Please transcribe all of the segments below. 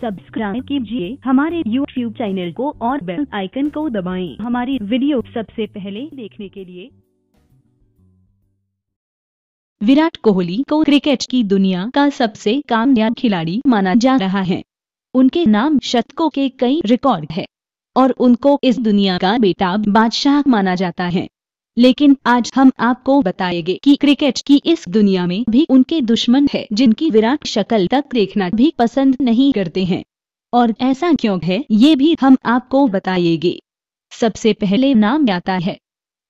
Subscribe कीजिए हमारे YouTube channel को और बेल आइकन को दबाएं। हमारी वीडियो सबसे पहले देखने के लिए विराट कोहली को क्रिकेट की दुनिया का सबसे कामयाब खिलाड़ी माना जा रहा है उनके नाम शतकों के कई रिकॉर्ड है और उनको इस दुनिया का बेटा बादशाह माना जाता है लेकिन आज हम आपको बताएंगे कि क्रिकेट की इस दुनिया में भी उनके दुश्मन है जिनकी विराट शक्ल तक देखना भी पसंद नहीं करते हैं और ऐसा क्यों है ये भी हम आपको बताएंगे सबसे पहले नाम आता है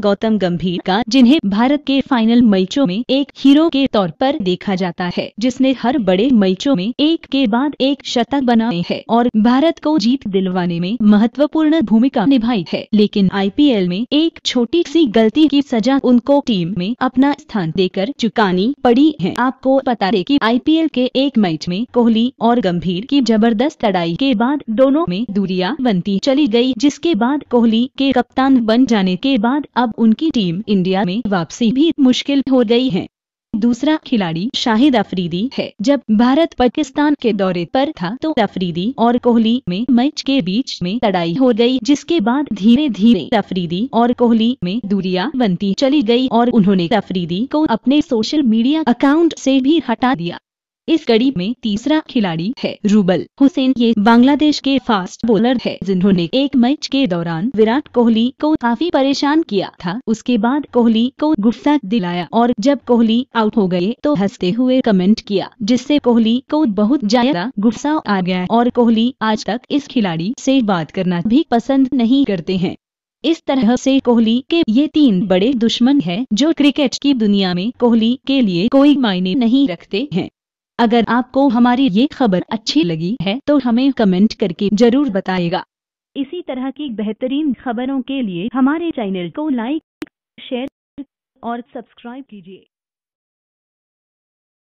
गौतम गंभीर का जिन्हें भारत के फाइनल मैचों में एक हीरो के तौर पर देखा जाता है जिसने हर बड़े मैचों में एक के बाद एक शतक बनाए हैं और भारत को जीत दिलवाने में महत्वपूर्ण भूमिका निभाई है लेकिन आईपीएल में एक छोटी सी गलती की सजा उनको टीम में अपना स्थान देकर चुकानी पड़ी है आपको पता दें की आई के एक मैच में कोहली और गंभीर की जबरदस्त लड़ाई के बाद दोनों में दूरिया बनती चली गयी जिसके बाद कोहली के कप्तान बन जाने के बाद अब उनकी टीम इंडिया में वापसी भी मुश्किल हो गई है दूसरा खिलाड़ी शाहिद अफरीदी है जब भारत पाकिस्तान के दौरे पर था तो अफरीदी और कोहली में मैच के बीच में लड़ाई हो गई जिसके बाद धीरे धीरे अफरीदी और कोहली में दूरियां बनती चली गई और उन्होंने अफरीदी को अपने सोशल मीडिया अकाउंट से भी हटा दिया इस कड़ी में तीसरा खिलाड़ी है रूबल हुसैन ये बांग्लादेश के फास्ट बॉलर है जिन्होंने एक मैच के दौरान विराट कोहली को काफी परेशान किया था उसके बाद कोहली को गुस्सा दिलाया और जब कोहली आउट हो गए तो हंसते हुए कमेंट किया जिससे कोहली को बहुत ज्यादा गुस्सा आ गया और कोहली आज तक इस खिलाड़ी से बात करना भी पसंद नहीं करते हैं इस तरह से कोहली के ये तीन बड़े दुश्मन हैं जो क्रिकेट की दुनिया में कोहली के लिए कोई मायने नहीं रखते हैं अगर आपको हमारी ये खबर अच्छी लगी है तो हमें कमेंट करके जरूर बताएगा इसी तरह की बेहतरीन खबरों के लिए हमारे चैनल को लाइक शेयर और सब्सक्राइब कीजिए